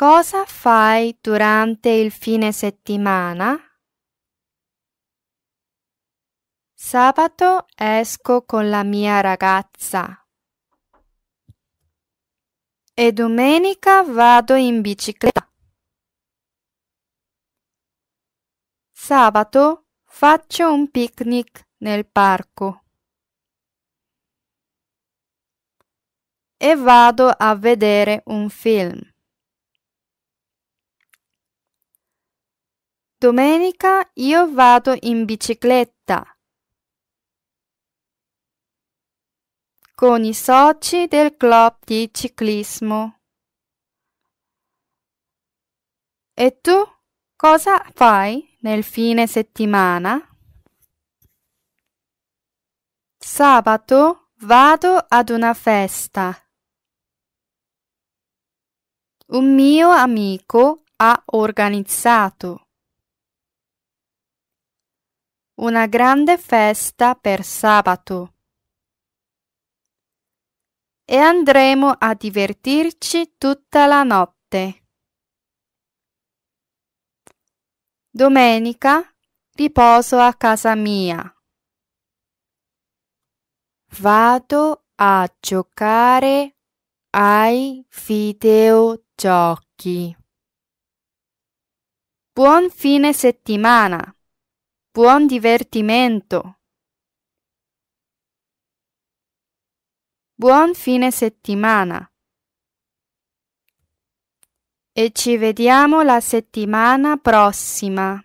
Cosa fai durante il fine settimana? Sabato esco con la mia ragazza. E domenica vado in bicicletta. Sabato faccio un picnic nel parco. E vado a vedere un film. Domenica io vado in bicicletta con i soci del club di ciclismo. E tu cosa fai nel fine settimana? Sabato vado ad una festa. Un mio amico ha organizzato. Una grande festa per sabato. E andremo a divertirci tutta la notte. Domenica riposo a casa mia. Vado a giocare ai videogiochi. Buon fine settimana! Buon divertimento! Buon fine settimana! E ci vediamo la settimana prossima!